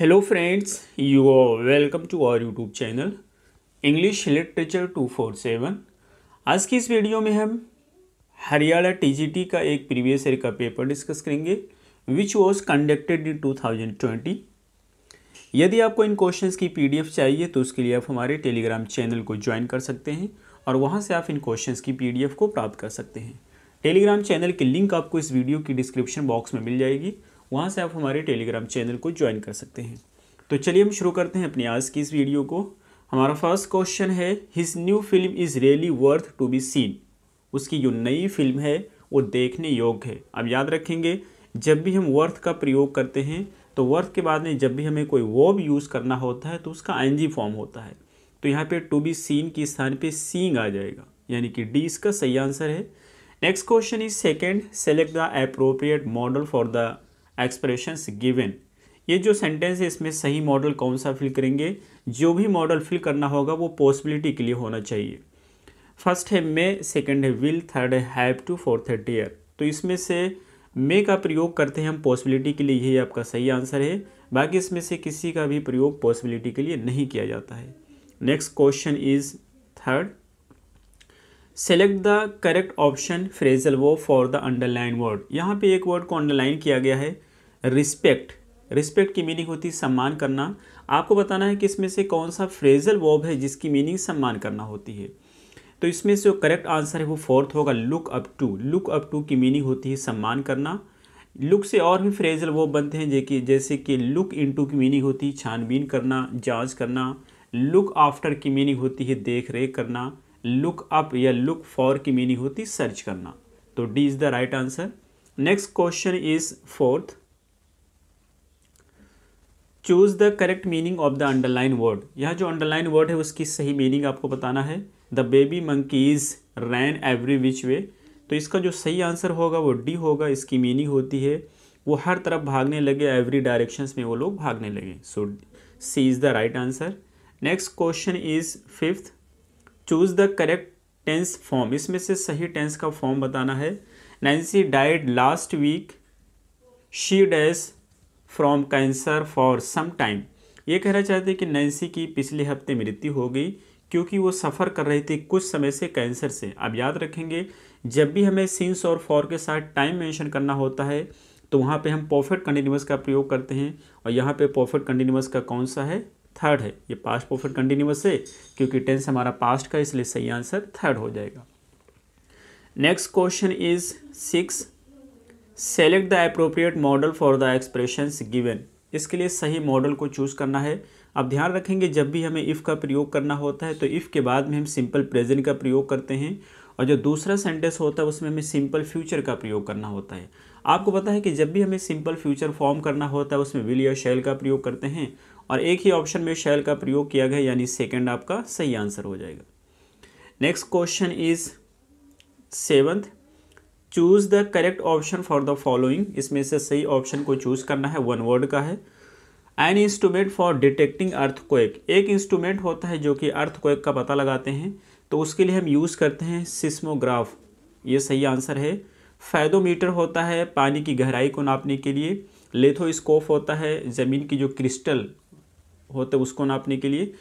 hello friends you are welcome to our YouTube channel English literature two four seven आज की इस video में हम हरियाणा टीजीटी का एक प्रीवियस ईयर का पेपर डिस्कस करेंगे विच वॉज कंडक्टेड इन 2020 यदि आपको इन क्वेश्चंस की पीडीएफ चाहिए तो उसके लिए आप हमारे टेलीग्राम चैनल को ज्वाइन कर सकते हैं और वहाँ से आप इन क्वेश्चन की पी को प्राप्त कर सकते हैं टेलीग्राम चैनल की लिंक आपको इस वीडियो की डिस्क्रिप्शन बॉक्स में मिल जाएगी वहाँ से आप हमारे टेलीग्राम चैनल को ज्वाइन कर सकते हैं तो चलिए हम शुरू करते हैं अपनी आज की इस वीडियो को हमारा फर्स्ट क्वेश्चन है his new film is really worth to be seen उसकी जो नई फिल्म है वो देखने योग्य है अब याद रखेंगे जब भी हम वर्थ का प्रयोग करते हैं तो वर्थ के बाद में जब भी हमें कोई वर्ब यूज़ करना होता है तो उसका आई फॉर्म होता है तो यहाँ पे टू बी सीन के स्थान पे सींग आ जाएगा यानी कि डी इसका सही आंसर है next question is second select the appropriate modal for the expressions given ये जो सेंटेंस है इसमें सही मॉडल कौन सा फिल करेंगे जो भी मॉडल फिल करना होगा वो पॉसिबिलिटी के लिए होना चाहिए फर्स्ट है मे सेकंड है विल थर्ड है हैव टू फोर्थ है डेयर तो इसमें से मे का प्रयोग करते हैं हम पॉसिबिलिटी के लिए यही आपका सही आंसर है बाकी इसमें से किसी का भी प्रयोग पॉसिबिलिटी के लिए नहीं किया जाता है next question is third select the correct option phrasal वो फॉर द अंडरलाइन वर्ड यहाँ पे एक वर्ड को अंडरलाइन किया गया है रिस्पेक्ट रिस्पेक्ट की मीनिंग होती है सम्मान करना आपको बताना है कि इसमें से कौन सा फ्रेजल वर्ब है जिसकी मीनिंग सम्मान करना होती है तो इसमें से जो करेक्ट आंसर है वो फोर्थ होगा look up to look up to की मीनिंग होती है सम्मान करना लुक से और भी फ्रेजल वो बनते हैं जैसे कि जैसे कि लुक टू की मीनिंग होती है छानबीन करना जाँच करना लुक आफ्टर की मीनिंग होती है देख रेख करना लुक अप या लुक फॉर की मीनिंग होती सर्च करना तो D is the right answer next question is fourth choose the correct meaning of the underline word यहाँ जो अंडरलाइन वर्ड है उसकी सही मीनिंग आपको बताना है the baby monkeys ran every which way तो इसका जो सही आंसर होगा वो डी होगा इसकी मीनिंग होती है वो हर तरफ भागने लगे एवरी डायरेक्शन में वो लोग भागने लगे so C is the right answer next question is fifth choose the correct tense form इसमें से सही टेंस का फॉर्म बताना है Nancy died last week she dash from cancer for some time ये कहना चाहते हैं कि नैन्सी की पिछले हफ्ते मृत्यु हो गई क्योंकि वो सफ़र कर रही थी कुछ समय से कैंसर से आप याद रखेंगे जब भी हमें सिंस और फॉर के साथ टाइम मेंशन करना होता है तो वहाँ पे हम परफेक्ट कंटिन्यूस का प्रयोग करते हैं और यहाँ पे परफेक्ट कंटिन्यूस का कौन सा है थर्ड है ये पास्ट परफेक्ट कंटिन्यूस है क्योंकि टेंस हमारा पास्ट का इसलिए सही आंसर थर्ड हो जाएगा next question is six select the appropriate modal for the expressions given इसके लिए सही मॉडल को चूज़ करना है अब ध्यान रखेंगे जब भी हमें इफ़ का प्रयोग करना होता है तो इफ़ के बाद में हम सिंपल प्रेजेंट का प्रयोग करते हैं और जो दूसरा सेंटेंस होता है उसमें हमें सिंपल फ्यूचर का प्रयोग करना होता है आपको पता है कि जब भी हमें सिंपल फ्यूचर फॉर्म करना होता है उसमें विल या शैल का प्रयोग करते हैं और एक ही ऑप्शन में शैल का प्रयोग किया गया यानी सेकेंड आपका सही आंसर हो जाएगा next question is seventh choose the correct option for the following इसमें से सही ऑप्शन को चूज़ करना है वन वर्ड का है an instrument for detecting earthquake एक इंस्ट्रूमेंट होता है जो कि अर्थक्वेक का पता लगाते हैं तो उसके लिए हम यूज़ करते हैं सिस्मोग्राफ ये सही आंसर है फैदोमीटर होता है पानी की गहराई को नापने के लिए लेथोस्कोप होता है ज़मीन की जो क्रिस्टल होते उसको नापने के लिए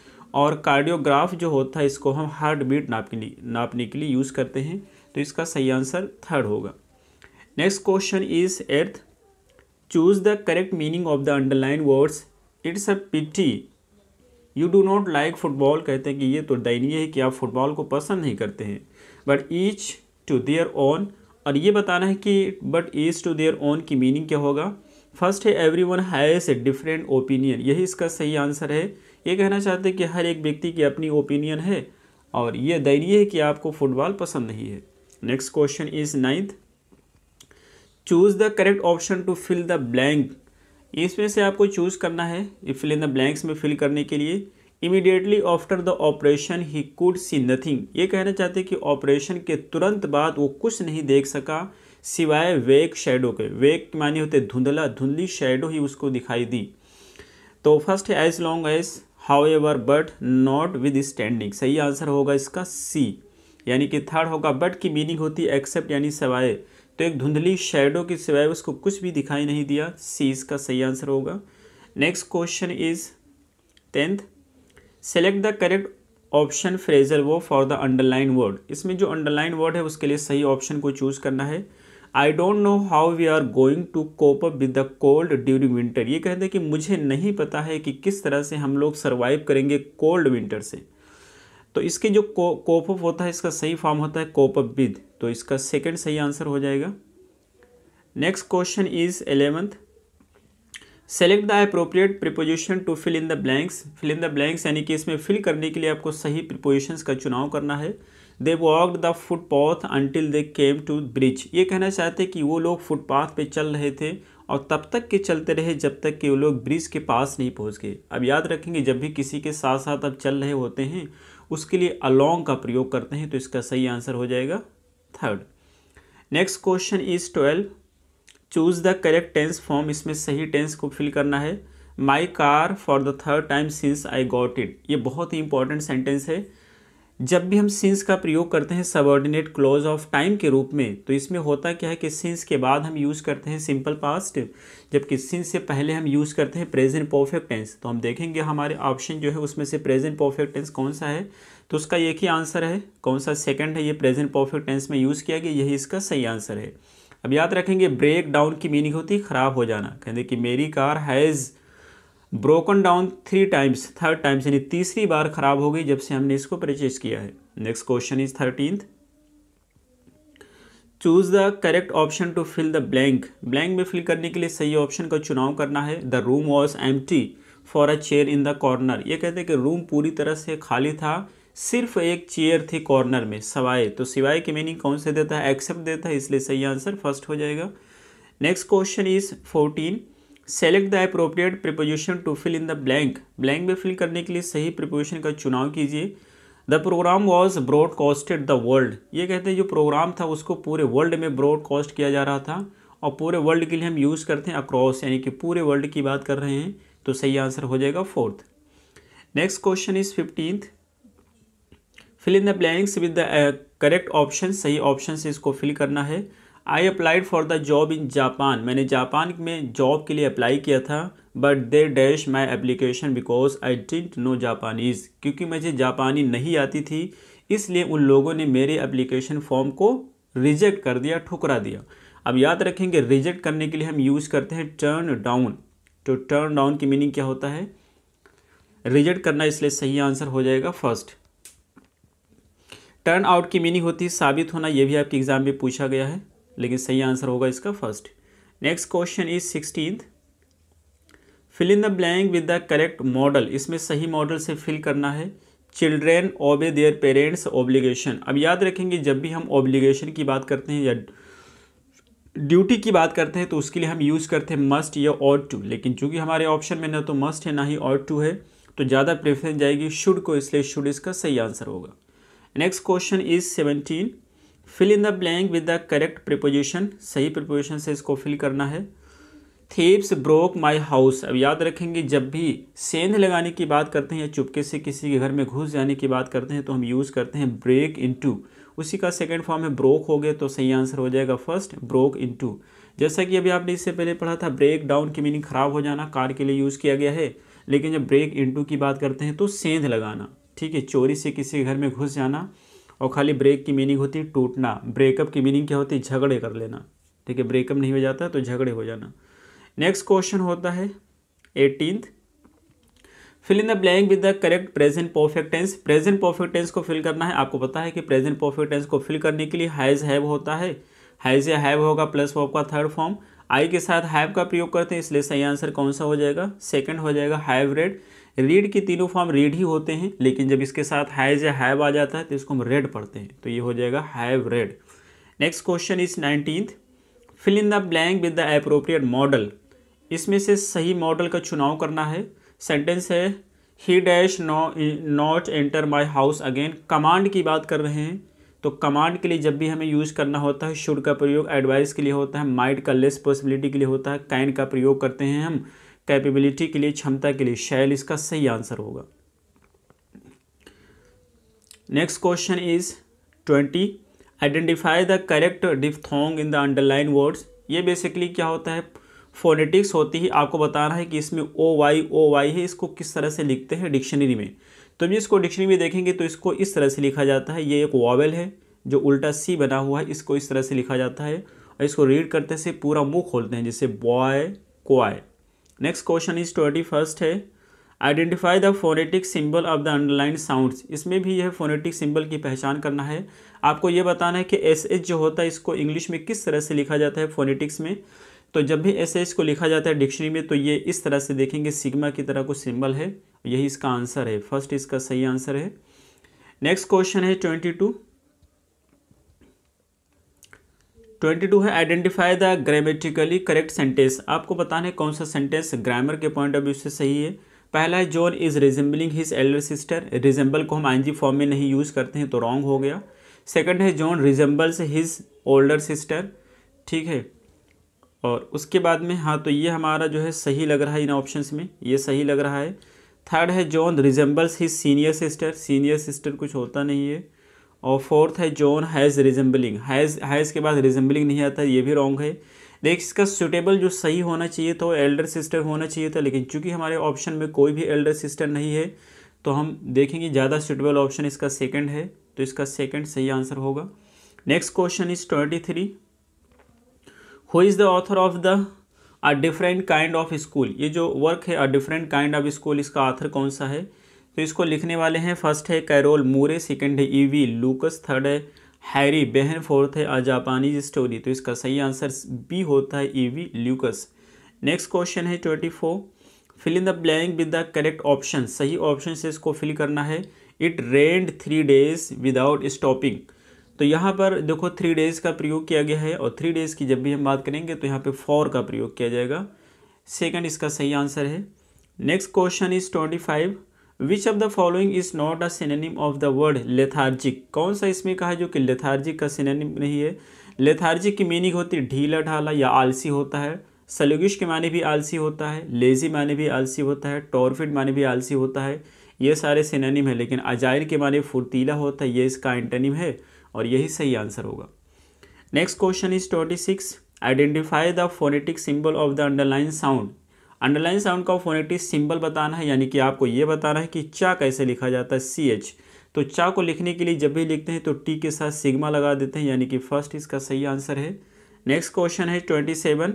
और कार्डियोग्राफ जो होता है इसको हम हार्ट बीट नापने नापने के लिए यूज़ करते हैं तो इसका सही आंसर थर्ड होगा next question is eighth choose the correct meaning of the underline words it's a pity you do not like football कहते हैं कि ये तो दयनीय है कि आप फुटबॉल को पसंद नहीं करते हैं but each to their own और ये बताना है कि but each to their own की मीनिंग क्या होगा फर्स्ट है everyone has a different opinion यही इसका सही आंसर है ये कहना चाहते हैं कि हर एक व्यक्ति की अपनी ओपिनियन है और ये दयनीय है कि आपको फुटबॉल पसंद नहीं है next question is ninth choose the correct option to fill the blank इसमें से आपको चूज़ करना है फिल इन द ब्लैंक्स में फिल करने के लिए immediately after the operation he could see nothing ये कहना चाहते कि ऑपरेशन के तुरंत बाद वो कुछ नहीं देख सका सिवाय वेक शेडो के वेक माने होते धुंधला धुंधली शेडो ही उसको दिखाई दी तो फर्स्ट है as long as however but notwithstanding सही आंसर होगा इसका सी यानी कि थर्ड होगा बट की मीनिंग होती है एक्सेप्ट यानी सिवाय तो एक धुंधली शेडो के सिवाय उसको कुछ भी दिखाई नहीं दिया सी इसका सही आंसर होगा next question is tenth select the correct option phrasal वो फॉर द अंडरलाइन वर्ड इसमें जो अंडरलाइन वर्ड है उसके लिए सही ऑप्शन को चूज़ करना है I don't know how we are going to cope up with the cold during winter ये कहते हैं कि मुझे नहीं पता है कि किस तरह से हम लोग सर्वाइव करेंगे कोल्ड विंटर से तो इसके जो कोप अप होता है इसका सही फॉर्म होता है कोप अप विद तो इसका सेकेंड सही आंसर हो जाएगा next question is eleventh select the appropriate preposition to fill in the blanks fill in the blanks यानी कि इसमें फिल करने के लिए आपको सही प्रिपोजिशंस का चुनाव करना है they walked the footpath until they came to bridge ये कहना चाहते हैं कि वो लोग फुटपाथ पे चल रहे थे और तब तक के चलते रहे जब तक कि वो लोग ब्रिज के पास नहीं पहुंच गए अब याद रखेंगे जब भी किसी के साथ साथ अब चल रहे होते हैं उसके लिए अलोंग का प्रयोग करते हैं तो इसका सही आंसर हो जाएगा third next question is twelve choose the correct tense form इसमें सही टेंस को फिल करना है my car for the third time since I got it ये बहुत ही इंपॉर्टेंट सेंटेंस है जब भी हम सिंस का प्रयोग करते हैं सबॉर्डिनेट क्लोज ऑफ टाइम के रूप में तो इसमें होता क्या है कि सिंस के बाद हम यूज़ करते हैं सिंपल पास्ट जबकि सिंस से पहले हम यूज़ करते हैं प्रेजेंट परफेक्ट टेंस तो हम देखेंगे हमारे ऑप्शन जो है उसमें से प्रेजेंट परफेक्ट टेंस कौन सा है तो उसका एक ही आंसर है कौन सा सेकेंड है ये प्रेजेंट परफेक्ट टेंस में यूज़ किया गया यही इसका सही आंसर है अब याद रखेंगे ब्रेक डाउन की मीनिंग होती है ख़राब हो जाना कहें कि मेरी car has broken down three times third times यानी तीसरी बार खराब हो गई जब से हमने इसको परचेज किया है next question is thirteenth choose the correct option to fill the blank blank में फिल करने के लिए सही ऑप्शन का चुनाव करना है the room was um for a chair in the corner ये कहते हैं कि रूम पूरी तरह से खाली था सिर्फ एक चेयर थी कॉर्नर में सवाए तो सिवाय के मीनिंग कौन से देता है एक्सेप्ट देता है इसलिए सही आंसर फर्स्ट हो जाएगा next question is fourteen select the appropriate preposition to fill in the blank blank में फिल करने के लिए सही प्रिपोजिशन का चुनाव कीजिए the program was broadcasted the world ये कहते हैं जो प्रोग्राम था उसको पूरे वर्ल्ड में ब्रॉडकास्ट किया जा रहा था और पूरे वर्ल्ड के लिए हम यूज़ करते हैं अक्रॉस यानी कि पूरे वर्ल्ड की बात कर रहे हैं तो सही आंसर हो जाएगा fourth next question is fifteenth fill in the blanks with the correct option सही ऑप्शन से इसको फिल करना है I applied for the job in Japan मैंने जापान में जॉब के लिए अप्लाई किया था but they dash my application because I didn't know Japanese क्योंकि मुझे जापानी नहीं आती थी इसलिए उन लोगों ने मेरे एप्लीकेशन फॉर्म को रिजेक्ट कर दिया ठुकरा दिया अब याद रखेंगे रिजेक्ट करने के लिए हम यूज़ करते हैं टर्न डाउन तो टर्न डाउन की मीनिंग क्या होता है रिजेक्ट करना इसलिए सही आंसर हो जाएगा फर्स्ट टर्न आउट की मीनिंग होती है साबित होना यह भी आपके एग्ज़ाम में पूछा गया है लेकिन सही आंसर होगा इसका first next question is sixteen fill in the blank with the correct modal इसमें सही मॉडल से फिल करना है चिल्ड्रेन ओबे देयर पेरेंट्स ऑब्लिगेशन अब याद रखेंगे जब भी हम ऑब्लिगेशन की बात करते हैं या ड्यूटी की बात करते हैं तो उसके लिए हम यूज़ करते हैं मस्ट या और टू लेकिन चूंकि हमारे ऑप्शन में ना तो मस्ट है ना ही और टू है तो ज़्यादा प्रेफरेंस जाएगी शुड को इसलिए शुड इसका सही आंसर होगा next question is seventeen fill in the blank with the correct preposition सही प्रिपोजिशन से इसको फिल करना है थेप्स ब्रोक माई हाउस अब याद रखेंगे जब भी सेंध लगाने की बात करते हैं या चुपके से किसी के घर में घुस जाने की बात करते हैं तो हम यूज़ करते हैं ब्रेक इन टू उसी का सेकेंड फॉर्म है ब्रोक हो गए तो सही आंसर हो जाएगा फर्स्ट ब्रोक इन टू जैसा कि अभी आपने इससे पहले पढ़ा था ब्रेक डाउन की मीनिंग ख़राब हो जाना कार के लिए यूज़ किया गया है लेकिन जब ब्रेक इन टू की बात करते हैं तो सेंध लगाना ठीक है चोरी से किसी के घर में घुस जाना और खाली ब्रेक की मीनिंग होती है टूटना ब्रेकअप की मीनिंग क्या होती है झगड़े कर लेना ठीक है ब्रेकअप नहीं हो जाता तो झगड़े हो जाना नेक्स्ट क्वेश्चन होता है eighteenth fill in the blank with the correct present perfect tense present perfect tense को फिल करना है आपको पता है कि प्रेजेंट परफेक्ट टेंस को फिल करने के लिए हैज़ हैव होता है हैज़ या हैव होगा प्लस वर्ब का थर्ड फॉर्म आई के साथ हैव का प्रयोग करते हैं इसलिए सही आंसर कौन सा हो जाएगा सेकंड हो जाएगा हैव रेड रीड की तीनों फॉर्म रीड ही होते हैं लेकिन जब इसके साथ हैज़ या हैव आ जाता है तो इसको हम रेड पढ़ते हैं तो ये हो जाएगा have read next question is nineteen fill in the blank with the appropriate modal इसमें से सही मॉडल का चुनाव करना है सेंटेंस है he dash no not enter my house again command की बात कर रहे हैं तो कमांड के लिए जब भी हमें यूज़ करना होता है शुड का प्रयोग एडवाइस के लिए होता है माइड का लेस पॉसिबिलिटी के लिए होता है कैन का प्रयोग करते हैं हम कैपेबिलिटी के लिए क्षमता के लिए शैल इसका सही आंसर होगा next question is twenty identify the correct diphthong in the underline words ये बेसिकली क्या होता है फोनेटिक्स होती है आपको बताना है कि इसमें ओ वाई ओ वाई है इसको किस तरह से लिखते हैं डिक्शनरी में तो जब इसको डिक्शनरी में देखेंगे तो इसको इस तरह से लिखा जाता है ये एक वॉवल है जो उल्टा सी बना हुआ है इसको इस तरह से लिखा जाता है और इसको रीड करते से पूरा मुँह खोलते हैं जैसे boy coy next question is twenty first है identify the phonetic symbol of the underline sounds इसमें भी यह फोनेटिक सिंबल की पहचान करना है आपको ये बताना है कि एस एच जो होता है इसको इंग्लिश में किस तरह से लिखा जाता है फोनेटिक्स में तो जब भी एस एच को लिखा जाता है डिक्शनरी में तो ये इस तरह से देखेंगे सिग्मा की तरह कुछ सिंबल है यही इसका आंसर है फर्स्ट इसका सही आंसर है नेक्स्ट क्वेश्चन है ट्वेंटी टू ट्वेंटी टू है identify the grammatically correct sentence आपको बताना है कौन सा सेंटेंस ग्रामर के पॉइंट ऑफ व्यू से सही है पहला है John is resembling his elder sister resemble को हम आई फॉर्म में नहीं यूज़ करते हैं तो रॉन्ग हो गया सेकंड है John resembles his older sister ठीक है और उसके बाद में हाँ तो ये हमारा जो है सही लग रहा है इन ऑप्शन में ये सही लग रहा है थर्ड है John resembles his senior sister senior sister कुछ होता नहीं है और फोर्थ है John has resembling has has के बाद रिजम्बलिंग नहीं आता ये भी रॉन्ग है नेक्स्ट इसका सुटेबल जो सही होना चाहिए तो एल्डर सिस्टर होना चाहिए था लेकिन चूंकि हमारे ऑप्शन में कोई भी एल्डर सिस्टर नहीं है तो हम देखेंगे ज़्यादा सुटेबल ऑप्शन इसका सेकंड है तो इसका सेकंड सही आंसर होगा next question is twenty three who is the author of the a different kind of school ये जो वर्क है a different kind of school इसका आथर कौन सा है तो इसको लिखने वाले हैं फर्स्ट है कैरोल मूरे सेकंड है ईवी लूकस थर्ड है हैरी बहन फोर्थ है अ जापानीज स्टोरी तो इसका सही आंसर बी होता है ईवी ल्यूकस नेक्स्ट क्वेश्चन है twenty four fill in the blank with the correct option सही ऑप्शन से इसको फिल करना है it rained three days without stopping तो यहाँ पर देखो थ्री डेज़ का प्रयोग किया गया है और थ्री डेज़ की जब भी हम बात करेंगे तो यहाँ पे फोर का प्रयोग किया जाएगा सेकंड इसका सही आंसर है next question is twenty five which of the following is not a synonym of the word lethargic कौन सा इसमें कहा है जो कि लेथार्जिक का सिनेनिम नहीं है लेथार्जिक की मीनिंग होती है ढीला ढाला या आलसी होता है सलुगिश के माने भी आलसी होता है लेजी माने भी आलसी होता है टॉरफिड माने भी आलसी होता है ये सारे सिनेनिम है लेकिन अजायर के माने फुर्तीला होता है ये इसका एंटेनिम है और यही सही आंसर होगा next question is twenty six identify the phonetic symbol of the underline sound underline sound का फोनेटिक सिंबल बताना है यानी कि आपको ये बताना है कि चा कैसे लिखा जाता है सी एच तो चा को लिखने के लिए जब भी लिखते हैं तो टी के साथ सिग्मा लगा देते हैं यानी कि फर्स्ट इसका सही आंसर है नेक्स्ट क्वेश्चन है twenty seven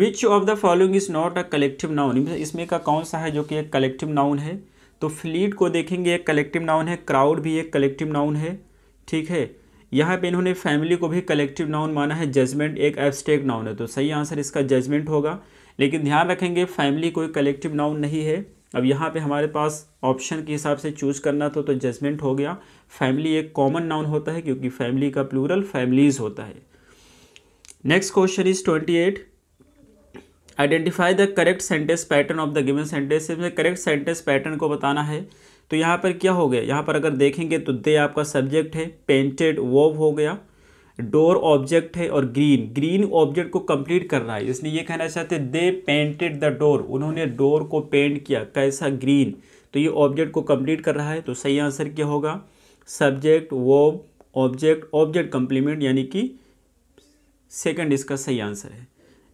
which of the following is not a collective noun इसमें का कौन सा है जो कि एक कलेक्टिव नाउन है तो फ्लीट को देखेंगे एक कलेक्टिव नाउन है क्राउड भी एक कलेक्टिव नाउन है ठीक है यहाँ पे इन्होंने फैमिली को भी कलेक्टिव नाउन माना है जजमेंट एक एब्स्ट्रैक्ट नाउन है तो सही आंसर इसका जजमेंट होगा लेकिन ध्यान रखेंगे फैमिली कोई कलेक्टिव नाउन नहीं है अब यहाँ पे हमारे पास ऑप्शन के हिसाब से चूज करना था तो जजमेंट हो गया फैमिली एक कॉमन नाउन होता है क्योंकि फैमिली का प्लूरल फैमिलीज होता है next question is twenty eight identify the correct sentence pattern of the given sentence इसमें करेक्ट सेंटेंस पैटर्न को बताना है तो यहाँ पर क्या हो गया यहाँ पर अगर देखेंगे तो दे आपका सब्जेक्ट है पेंटेड वोव हो गया डोर ऑब्जेक्ट है और ग्रीन ग्रीन ऑब्जेक्ट को कंप्लीट करना है इसलिए ये कहना चाहते हैं दे पेंटेड द डोर उन्होंने डोर को पेंट किया कैसा ग्रीन तो ये ऑब्जेक्ट को कंप्लीट कर रहा है तो सही आंसर क्या होगा सब्जेक्ट वो ऑब्जेक्ट ऑब्जेक्ट कंप्लीमेंट यानी कि सेकंड इसका सही आंसर है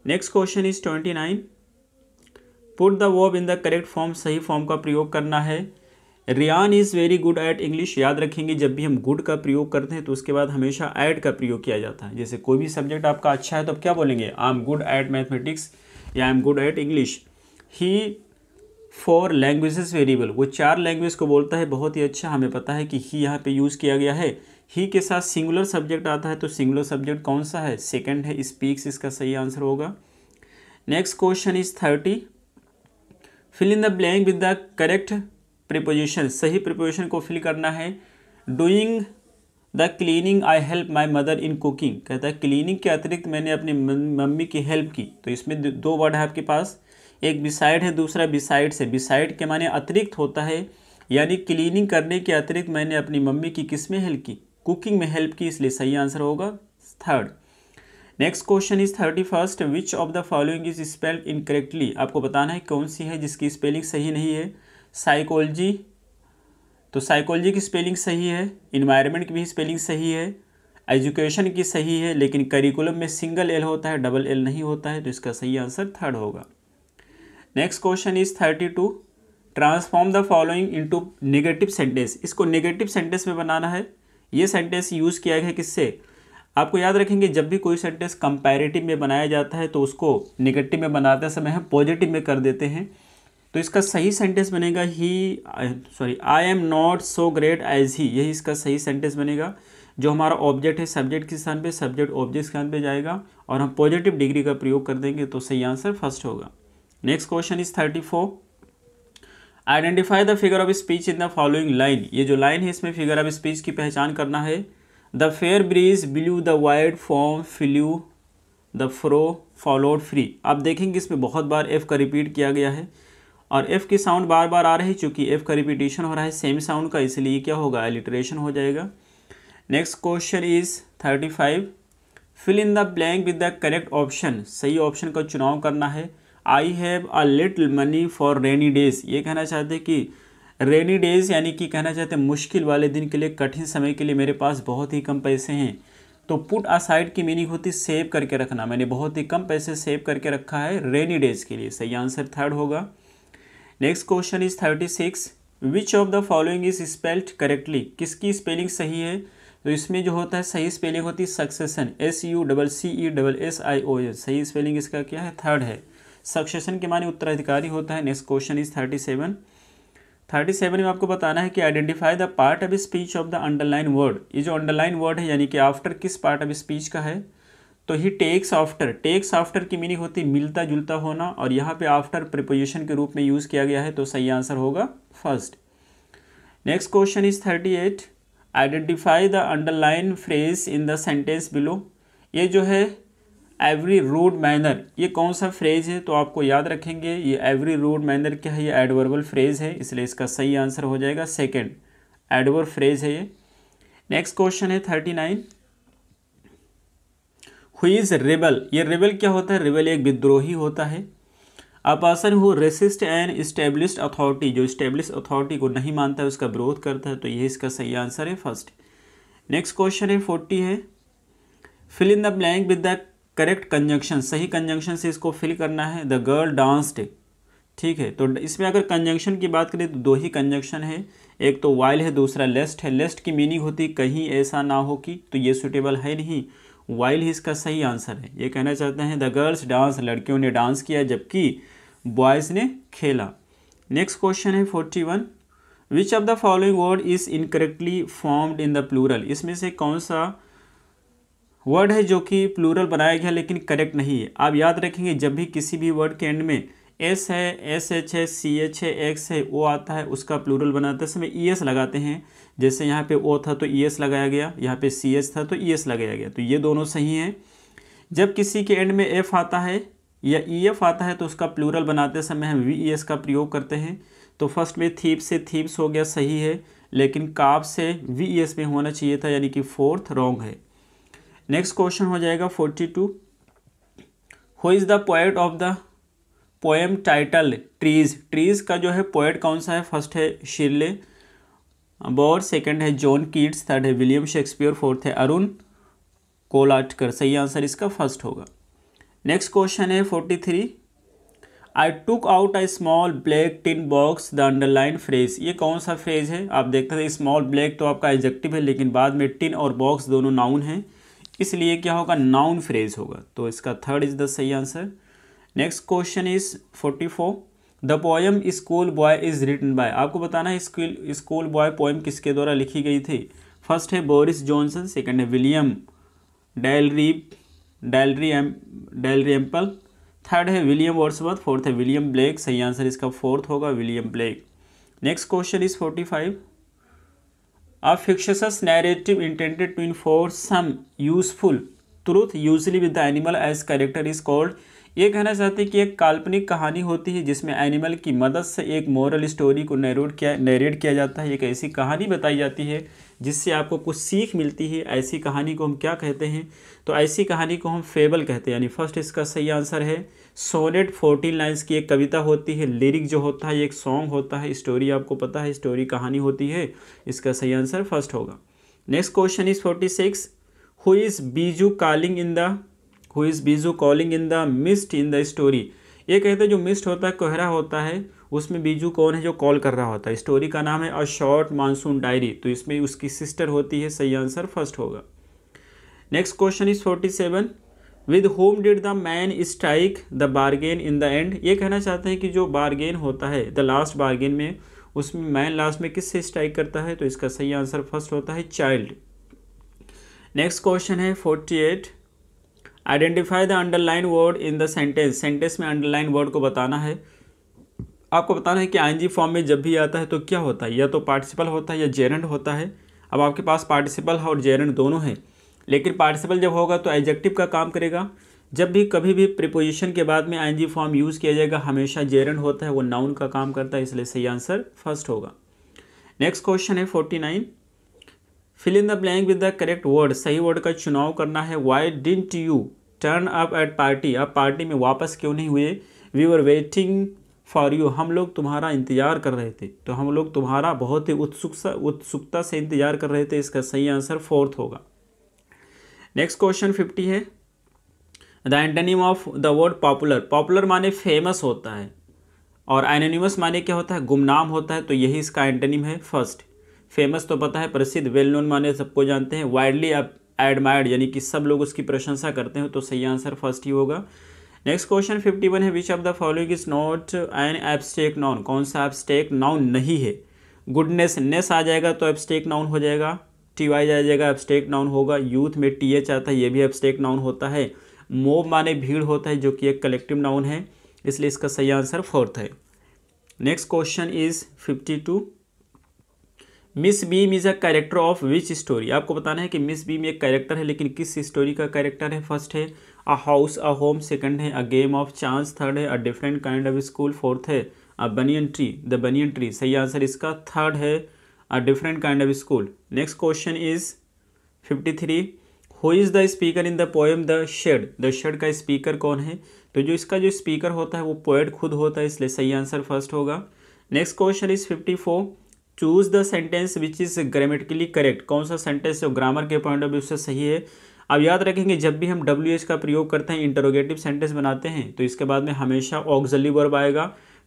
next question is twenty nine put the verb in the correct form सही फॉर्म का प्रयोग करना है Ryan is very good at English याद रखेंगे जब भी हम गुड का प्रयोग करते हैं तो उसके बाद हमेशा ऐड का प्रयोग किया जाता है जैसे कोई भी सब्जेक्ट आपका अच्छा है तो आप क्या बोलेंगे I am good at mathematics या I am good at English he for languages variable वो चार लैंग्वेज को बोलता है बहुत ही अच्छा हमें पता है कि ही यहाँ पे यूज़ किया गया है ही के साथ सिंगुलर सब्जेक्ट आता है तो सिंगुलर सब्जेक्ट कौन सा है सेकेंड है स्पीक्स इसका सही आंसर होगा next question is thirty fill in the blank with the correct preposition सही प्रिपोजिशन को फिल करना है doing the cleaning I help my mother in cooking कहता है क्लीनिंग के अतिरिक्त मैंने अपनी मम्मी की हेल्प की तो इसमें दो वर्ड है आपके पास एक बिसाइड है दूसरा बिसाइड से बिसाइड के माने अतिरिक्त होता है यानी क्लीनिंग करने के अतिरिक्त मैंने अपनी मम्मी की किस में हेल्प की कुकिंग में हेल्प की इसलिए सही आंसर होगा third next question is thirty first which of the following is spelled incorrectly आपको बताना है कौन सी है जिसकी स्पेलिंग सही नहीं है साइकोलॉजी तो साइकोलॉजी की स्पेलिंग सही है इन्वायरमेंट की भी स्पेलिंग सही है एजुकेशन की सही है लेकिन करिकुलम में सिंगल एल होता है डबल एल नहीं होता है तो इसका सही आंसर थर्ड होगा next question is thirty two transform the following into negative sentence इसको नेगेटिव सेंटेंस में बनाना है ये सेंटेंस यूज़ किया गया किससे आपको याद रखेंगे जब भी कोई सेंटेंस कंपेरेटिव में बनाया जाता है तो उसको नेगेटिव में बनाते समय हम पॉजिटिव में कर देते हैं तो इसका सही सेंटेंस बनेगा he sorry I am not so great as he यही इसका सही सेंटेंस बनेगा जो हमारा ऑब्जेक्ट है सब्जेक्ट के स्थान पे सब्जेक्ट ऑब्जेक्ट के स्थान पे जाएगा और हम पॉजिटिव डिग्री का प्रयोग कर देंगे तो सही आंसर फर्स्ट होगा next question is thirty four identify the figure of speech in the following line ये जो लाइन है इसमें फिगर ऑफ स्पीच की पहचान करना है the fair breeze blew the white foam flew the furrow followed free आप देखेंगे इसमें बहुत बार एफ का रिपीट किया गया है और एफ़ की साउंड बार बार आ रही चूँकि एफ़ का रिपीटेशन हो रहा है सेम साउंड का इसलिए क्या होगा एलिट्रेशन हो जाएगा next question is thirty five fill in the blank with the correct option सही ऑप्शन का चुनाव करना है I have a little money for rainy days ये कहना चाहते हैं कि रेनी डेज यानी कि कहना चाहते हैं मुश्किल वाले दिन के लिए कठिन समय के लिए मेरे पास बहुत ही कम पैसे हैं तो पुट असाइड की मीनिंग होती सेव करके रखना मैंने बहुत ही कम पैसे सेव करके रखा है रेनी डेज के लिए सही आंसर थर्ड होगा next question is thirty six which of the following is spelled correctly किसकी स्पेलिंग सही है तो इसमें जो होता है सही स्पेलिंग होती है succession S U double C E double S I O S सही स्पेलिंग इसका क्या है थर्ड है सक्सेसन के माने उत्तराधिकारी होता है next question is thirty seven thirty seven में आपको बताना है कि identify the part of speech of the underline word ये जो अंडरलाइन वर्ड है यानी कि आफ्टर किस पार्ट ऑफ स्पीच का है तो he takes after takes after की मीनिंग होती है मिलता जुलता होना और यहाँ पे आफ्टर प्रिपोजिशन के रूप में यूज़ किया गया है तो सही आंसर होगा first next question is thirty eight identify the underline phrase in the sentence below ये जो है एवरी रूड मैनर ये कौन सा फ्रेज है तो आपको याद रखेंगे ये एवरी रूड मैनर क्या है ये एडवर्बल फ्रेज है इसलिए इसका सही आंसर हो जाएगा सेकेंड एडवर्ब फ्रेज है ये नेक्स्ट क्वेश्चन है thirty nine who is rebel ये रेबल क्या होता है रेबल एक विद्रोही होता है a person who resist and establish authority जो इस्टेब्लिश अथॉरिटी को नहीं मानता है उसका विरोध करता है तो ये इसका सही आंसर है फर्स्ट नेक्स्ट क्वेश्चन है फोर्टी है fill in the blank with the correct conjunction सही कंजंक्शन से इसको फिल करना है द गर्ल डांस्ड ठीक है तो इसमें अगर कंजंक्शन की बात करें तो दो ही कंजंक्शन है एक तो वाइल है दूसरा लेस्ट है लेस्ट की मीनिंग होती कहीं ऐसा ना हो कि तो ये सुटेबल है नहीं वाइल ही इसका सही आंसर है ये कहना चाहते हैं द गर्ल्स डांस लड़कियों ने डांस किया जबकि बॉयज़ ने खेला नेक्स्ट क्वेश्चन है forty one which of the following word is incorrectly formed in the plural इसमें से कौन सा वर्ड है जो कि प्लूरल बनाया गया लेकिन करेक्ट नहीं है आप याद रखेंगे जब भी किसी भी वर्ड के एंड में एस है एस एच है सी एच है एक्स है ओ आता है उसका प्लूरल बनाते समय ई e एस लगाते हैं जैसे यहाँ पे ओ था तो ई e एस लगाया गया यहाँ पे सी एस था तो ई e एस लगाया गया तो ये दोनों सही हैं जब किसी के एंड में एफ़ आता है या ई e एफ आता है तो उसका प्लूरल बनाते समय हम वी ई एस का प्रयोग करते हैं तो फर्स्ट में थीप से थीप्स हो गया सही है लेकिन काप से वी ई एस में होना चाहिए था यानी कि फोर्थ रॉन्ग है नेक्स्ट क्वेश्चन हो जाएगा forty two who is the poet of the poem title trees trees का जो है पोएट कौन सा है फर्स्ट है शिरले बोर सेकंड है जॉन कीट्स थर्ड है विलियम शेक्सपियर फोर्थ है अरुण कोलाटकर सही आंसर इसका फर्स्ट होगा नेक्स्ट क्वेश्चन है forty three I took out I small black tin box the underline phrase ये कौन सा फ्रेज है आप देखते थे स्मॉल ब्लैक तो आपका एजेक्टिव है लेकिन बाद में टिन और बॉक्स दोनों नाउन है इसलिए क्या होगा नाउन फ्रेज होगा तो इसका थर्ड इज द सही answer next question is forty four the poem school boy is written by आपको बताना है स्कूल स्कूल बॉय पोएम किसके द्वारा लिखी गई थी फर्स्ट है बोरिस जॉनसन सेकंड है William Dalry Dalry um Dalrymple third है विलियम वर्सवर्थ फोर्थ है विलियम ब्लैक सही आंसर इसका फोर्थ होगा William Blake next question is forty five a fictitious narrative intended to for some useful truth usually with the animal as character is called ये कहना चाहते हैं कि एक काल्पनिक कहानी होती है जिसमें एनिमल की मदद से एक मॉरल स्टोरी को नरेट किया नरेट किया जाता है एक ऐसी कहानी बताई जाती है जिससे आपको कुछ सीख मिलती है ऐसी कहानी को हम क्या कहते हैं तो ऐसी कहानी को हम फेबल कहते हैं यानी फर्स्ट इसका सही आंसर है सोनेट फोर्टीन लाइन्स की एक कविता होती है लिरिक जो होता है एक सॉन्ग होता है स्टोरी आपको पता है स्टोरी कहानी होती है इसका सही आंसर फर्स्ट होगा next question is forty six who is Biju calling in the who is Biju calling in the mist in the story ये कहते हैं जो मिस्ट होता है कोहरा होता है उसमें बीजू कौन है जो कॉल कर रहा होता है स्टोरी का नाम है अ शॉर्ट मानसून डायरी तो इसमें उसकी सिस्टर होती है सही आंसर फर्स्ट होगा next question is forty seven with whom did the man strike the bargain in the end ये कहना चाहते हैं कि जो बारगेन होता है द लास्ट बारगेन में उसमें मैन लास्ट में किससे स्ट्राइक करता है तो इसका सही आंसर फर्स्ट होता है चाइल्ड नेक्स्ट क्वेश्चन है forty eight identify the underline word in the sentence sentence में अंडरलाइन वर्ड को बताना है आपको बताना है कि आई फॉर्म में जब भी आता है तो क्या होता है या तो पार्टिसिपल होता है या जेरेंट होता है अब आपके पास पार्टिसिपल और जेरेंट दोनों हैं लेकिन पार्टिसिपल जब होगा तो एडजेक्टिव का काम करेगा जब भी कभी भी प्रिपोजिशन के बाद में आई फॉर्म यूज़ किया जाएगा हमेशा जेरेंट होता है वो नाउन का काम करता है इसलिए सही आंसर फर्स्ट होगा नेक्स्ट क्वेश्चन है forty nine fill in the blank with the correct word सही वर्ड का चुनाव करना है why didn't you turn up at party आप पार्टी में वापस क्यों नहीं हुए we are waiting for you हम लोग तुम्हारा इंतजार कर रहे थे तो हम लोग तुम्हारा बहुत ही उत्सुक उत्सुकता से इंतजार कर रहे थे इसका सही आंसर फोर्थ होगा नेक्स्ट क्वेश्चन फिफ्टी है the antonym of the word popular popular माने फेमस होता है और एनोनिमस माने क्या होता है गुमनाम होता है तो यही इसका एंटनिम है फर्स्ट फेमस तो पता है प्रसिद्ध वेल नोन माने सबको जानते हैं वाइडली आप एडमायर्ड यानी कि सब लोग उसकी प्रशंसा करते हैं तो सही आंसर फर्स्ट ही होगा नेक्स्ट क्वेश्चन फिफ्टी वन है which of the following is not an abstract noun कौन सा एबस्टेक नाउन नहीं है गुडनेस नेस आ जाएगा तो एबस्टेक नाउन हो जाएगा टी वाई आ जाएगा एबस्टेक नाउन होगा यूथ में टी एच आता है ये भी एबस्टेक नाउन होता है मोब माने भीड़ होता है जो कि एक कलेक्टिव नाउन है इसलिए इसका सही आंसर फोर्थ है next question is fifty two Miss Beam is a character of which story आपको बताना है कि मिस बीम एक कैरेक्टर है लेकिन किस स्टोरी का कैरेक्टर है फर्स्ट है a house a home second है a game of chance third है a different kind of school fourth है a banyan tree the banyan tree सही आंसर इसका थर्ड है a different kind of school next question is fifty three who is the speaker in the poem the shed the shed का speaker कौन है तो जो इसका जो स्पीकर होता है वो पोएट खुद होता है इसलिए सही आंसर फर्स्ट होगा next question is fifty four choose the sentence which is grammatically correct कौन सा सेंटेंस जो ग्रामर के पॉइंट ऑफ व्यू से सही है अब याद रखेंगे जब भी हम डब्ल्यू एच का प्रयोग करते हैं इंटरोगेटिव सेंटेंस बनाते हैं तो इसके बाद में हमेशा ऑक्जली वर्ब आएगा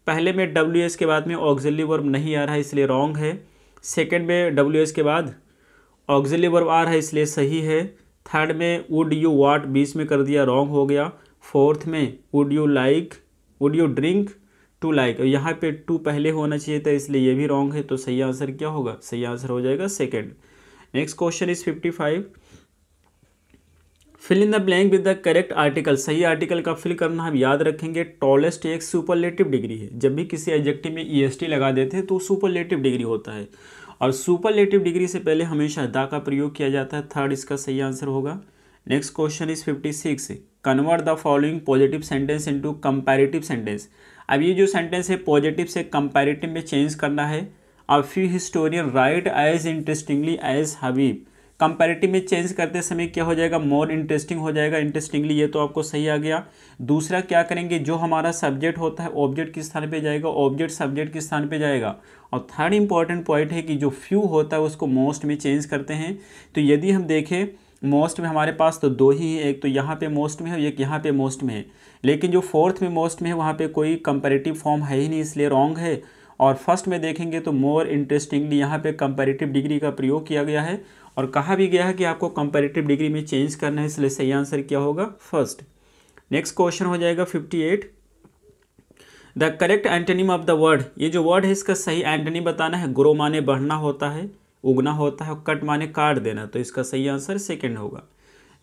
पहले में डब्ल्यू एच के बाद में ऑक्जली वर्ब नहीं आ रहा है इसलिए रॉन्ग है सेकेंड में डब्ल्यू एच के बाद ऑक्जली वर्ब आ रहा है इसलिए सही है थर्ड में वुड यू वाट बीच में कर दिया रॉन्ग हो गया फोर्थ में would you like would you drink to like यहाँ पे टू पहले होना चाहिए था इसलिए ये भी रॉन्ग है तो सही आंसर क्या होगा सही आंसर हो जाएगा second next question is fifty five fill in the blank with the correct article सही आर्टिकल का फिल करना हम याद रखेंगे टॉलेस्ट एक सुपरलेटिव डिग्री है जब भी किसी एडजेक्टिव में टी e लगा देते हैं तो सुपरलेटिव डिग्री होता है और सुपरलेटिव डिग्री से पहले हमेशा दा का प्रयोग किया जाता है थर्ड इसका सही आंसर होगा next question is fifty six convert the following positive sentence into comparative sentence अब ये जो सेंटेंस है पॉजिटिव से कंपेरेटिव में चेंज करना है अब few historian write as interestingly as Habib comparative में चेंज करते समय क्या हो जाएगा मोर इंटरेस्टिंग हो जाएगा इंटरेस्टिंगली ये तो आपको सही आ गया दूसरा क्या करेंगे जो हमारा सब्जेक्ट होता है ऑब्जेक्ट किस स्थान पे जाएगा ऑब्जेक्ट सब्जेक्ट किस स्थान पे जाएगा और थर्ड इंपॉर्टेंट पॉइंट है कि जो फ्यू होता है उसको मोस्ट में चेंज करते हैं तो यदि हम देखें मोस्ट में हमारे पास तो दो ही है एक तो यहाँ पे मोस्ट में है और एक यहाँ पे मोस्ट में है लेकिन जो फोर्थ में मोस्ट में है वहाँ पे कोई कंपेरेटिव फॉर्म है ही नहीं इसलिए रॉन्ग है और फर्स्ट में देखेंगे तो मोर इंटरेस्टिंगली यहाँ पे कंपेरेटिव डिग्री का प्रयोग किया गया है और कहा भी गया है कि आपको कंपेरेटिव डिग्री में चेंज करना है इसलिए सही आंसर क्या होगा फर्स्ट नेक्स्ट क्वेश्चन हो जाएगा fifty eight the correct antonym of the word ये जो वर्ड है इसका सही एंटनिम बताना है ग्रो माने बढ़ना होता है उगना होता है और कट माने काट देना तो इसका सही आंसर सेकेंड होगा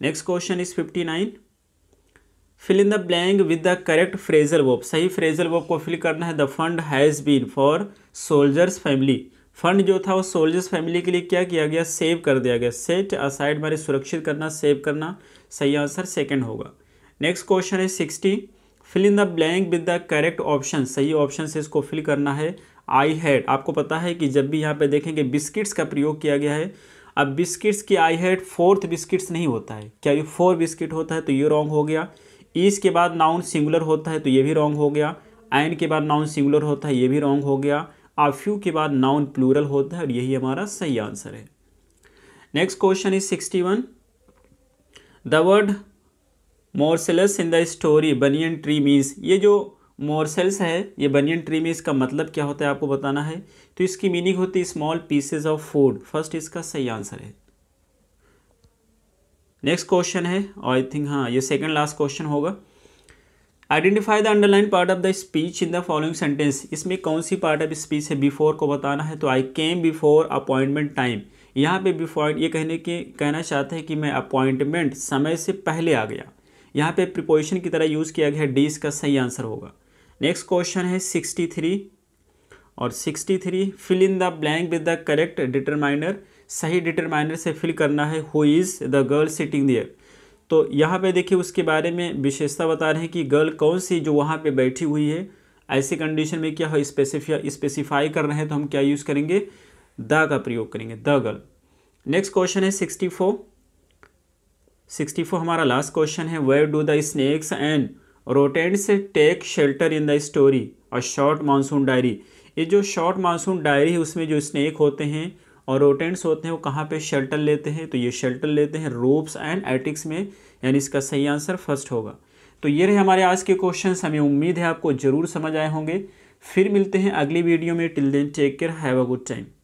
next question is fifty nine fill in the blank with the correct phrasal verb सही फ्रेजल वॉप को फिल करना है the fund has been for soldiers family fund जो था वो सोल्जर्स फैमिली के लिए क्या किया गया सेव कर दिया गया सेट असाइड मारे सुरक्षित करना सेव करना सही आंसर सेकेंड होगा नेक्स्ट क्वेश्चन है sixty fill in the blank with the correct option सही ऑप्शन से इसको फिल करना है आई हैड आपको पता है कि जब भी यहाँ पे देखेंगे बिस्किट्स का प्रयोग किया गया है अब बिस्किट्स की आई हैड फोर्थ बिस्किट्स नहीं होता है क्या ये फोर बिस्किट होता है तो ये रॉन्ग हो गया ईज के बाद नाउन सिंगुलर होता है तो ये भी रॉन्ग हो गया एन के बाद नाउन सिंगुलर होता है ये भी रॉन्ग हो गया आ फ्यू के बाद नाउन प्लूरल होता है और यही हमारा सही आंसर है next question is sixty one the word morsels in the story banyan tree means ये जो मोरसेल्स है ये बनियन ट्री में इसका मतलब क्या होता है आपको बताना है तो इसकी मीनिंग होती है small pieces of food first इसका सही आंसर है नेक्स्ट क्वेश्चन है आई थिंक हाँ ये सेकेंड लास्ट क्वेश्चन होगा identify the underline part of the speech in the following sentence इसमें कौन सी पार्ट ऑफ स्पीच है बिफोर को बताना है तो I came before appointment time यहाँ पे बिफोर ये कहने के कहना चाहते हैं कि मैं अपॉइंटमेंट समय से पहले आ गया यहाँ पे प्रिपोजिशन की तरह यूज़ किया गया है डी इसका सही आंसर होगा नेक्स्ट क्वेश्चन है सिक्सटी थ्री और sixty three fill in the blank with the correct determiner सही डिटरमाइनर से फिल करना है who is the girl sitting there तो यहाँ पे देखिए उसके बारे में विशेषता बता रहे हैं कि गर्ल कौन सी जो वहाँ पे बैठी हुई है ऐसी कंडीशन में क्या स्पेसिफाई स्पेसिफाई कर रहे हैं तो हम क्या यूज़ करेंगे द का प्रयोग करेंगे द गर्ल नेक्स्ट क्वेश्चन है सिक्सटी फोर सिक्सटी फोर हमारा लास्ट क्वेश्चन है where do the snakes and rodents take shelter in the story और शॉर्ट मानसून डायरी ये जो शॉर्ट मानसून डायरी है उसमें जो स्नैक होते हैं और रोटेंट्स होते हैं वो कहाँ पे शेल्टर लेते हैं तो ये शेल्टर लेते हैं रोप्स एंड एटिक्स में यानी इसका सही आंसर फर्स्ट होगा तो ये रहे हमारे आज के क्वेश्चन हमें उम्मीद है आपको ज़रूर समझ आए होंगे फिर मिलते हैं अगली वीडियो में till then take care have a good time